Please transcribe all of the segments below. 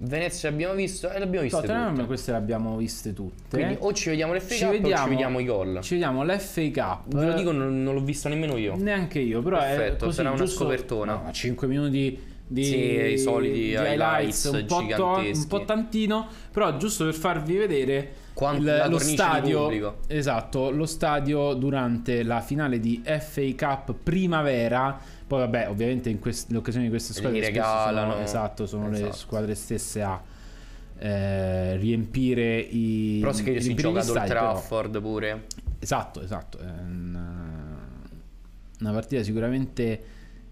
Venezia l'abbiamo visto e eh, l'abbiamo vista Tottenham, tutte. queste le abbiamo viste tutte. Quindi eh. o ci vediamo l'FA Cup o ci vediamo i gol. Ci vediamo l'FA Cup. Ve lo dico, non, non l'ho visto nemmeno io. Neanche io, però Perfetto, è così, sarà una giusto, scopertona. No, 5 minuti di, sì, i soliti di highlights, un po, to- un po' tantino, però giusto per farvi vedere Quant- il, lo stadio esatto, lo stadio durante la finale di FA Cup primavera. Poi vabbè, ovviamente in quest- l'occasione di queste squadre regalano, sono, esatto, sono esatto. le squadre stesse a eh, riempire i Però se che si gioca ad Trafford però. pure. Esatto, esatto, una, una partita sicuramente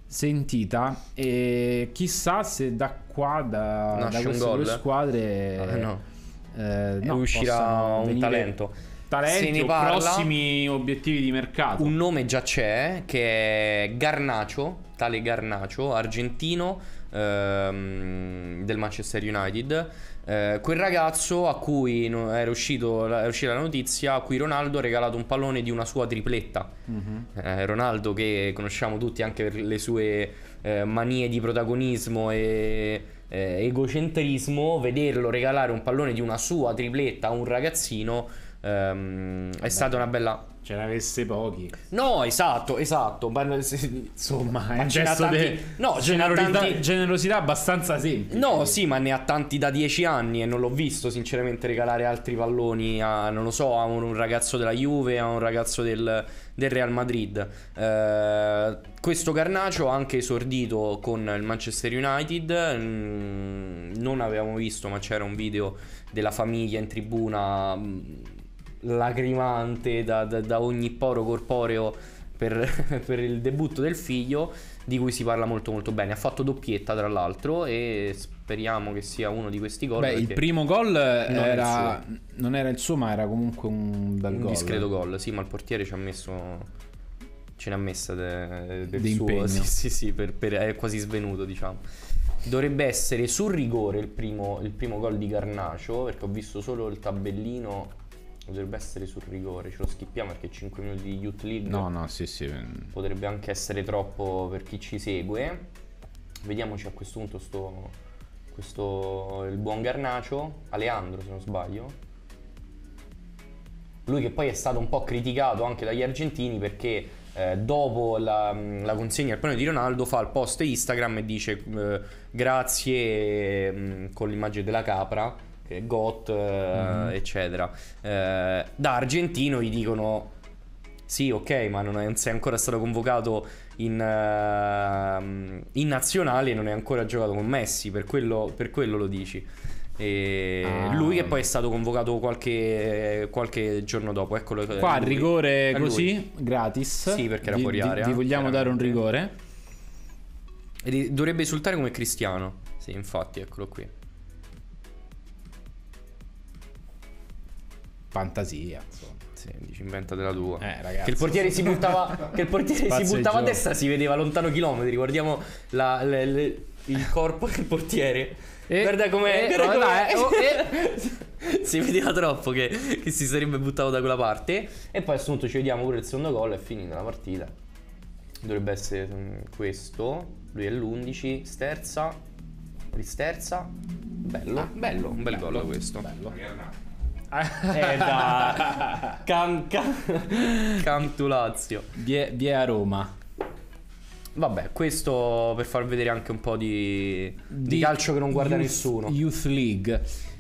sentita e chissà se da qua, da, da queste due squadre... Vabbè, no. Eh, no, uscirà un venire... talento talenti o parla. prossimi obiettivi di mercato. Un nome già c'è che è Garnacio, tale Garnacio, argentino ehm, del Manchester United. Eh, quel ragazzo a cui era, uscito, era, uscita la notizia a cui Ronaldo ha regalato un pallone di una sua tripletta. Mm-hmm. Eh, Ronaldo che conosciamo tutti anche per le sue eh, manie di protagonismo e eh, egocentrismo, vederlo regalare un pallone di una sua tripletta a un ragazzino Um, è stata una bella. Ce ne avesse pochi. No, esatto, esatto. Ma, se, insomma, eh, ma è ce tanti... de... no, generosità, tanti... generosità abbastanza semplice. No, sì, ma ne ha tanti da dieci anni e non l'ho visto, sinceramente, regalare altri palloni a, non lo so, a un ragazzo della Juve, a un ragazzo del, del Real Madrid. Eh, questo Carnaccio ha anche esordito con il Manchester United. Mm, non avevamo visto, ma c'era un video della famiglia in tribuna mm, lacrimante da, da, da ogni poro corporeo per, per, il debutto del figlio, di cui si parla molto molto bene. Ha fatto doppietta tra l'altro e speriamo che sia uno di questi gol. Beh, il primo gol non era, non era il suo, ma era comunque un bel un gol. Un discreto eh. gol, sì, ma il portiere ci ha messo... Ce n'ha messa de, del suo, sì, sì, sì, per, per, è quasi svenuto, diciamo dovrebbe essere sul rigore il primo, il primo, gol di Garnacio perché ho visto solo il tabellino dovrebbe essere sul rigore, ce lo schippiamo perché 5 minuti di Youth League. No, no, sì, sì. Potrebbe anche essere troppo per chi ci segue. Vediamoci a questo punto sto, questo, il buon Garnacio, Aleandro se non sbaglio. Lui che poi è stato un po' criticato anche dagli argentini perché eh, dopo la, la consegna al premio di Ronaldo fa il post Instagram e dice eh, grazie eh, con l'immagine della capra eh, Got, eh, mm eccetera. Eh, da argentino gli dicono: Sì, ok, ma non è, sei ancora stato convocato in, uh, in nazionale e non hai ancora giocato con Messi, per quello, per quello lo dici. Ah. Lui che poi è stato convocato qualche, qualche giorno dopo. Eccolo, Qua lui. rigore così, gratis. Sì, perché era fuori area. Ti vogliamo dare un rigore. E dovrebbe esultare come Cristiano. Sì, infatti, eccolo qui. fantasia, insomma. Sì, inventa della tua. Eh, ragazzi, che il portiere si buttava, che il portiere si buttava a destra si vedeva lontano chilometri. Guardiamo la, le, le, il corpo del portiere. Eh, guarda com'è, eh, guarda com'è. Eh, oh, eh. si vedeva troppo che, che, si sarebbe buttato da quella parte. E poi assunto ci vediamo pure il secondo gol. È finita la partita. Dovrebbe essere mm, questo. Lui è l'11. Sterza. Risterza. Bello. Ah, bello. Un bel bello, gol questo. Bello è eh, da Cam, cam... Cantulazio. Via, via Roma. Vabbè, questo per far vedere anche un po' di, di, di calcio che non guarda youth, nessuno. Youth League.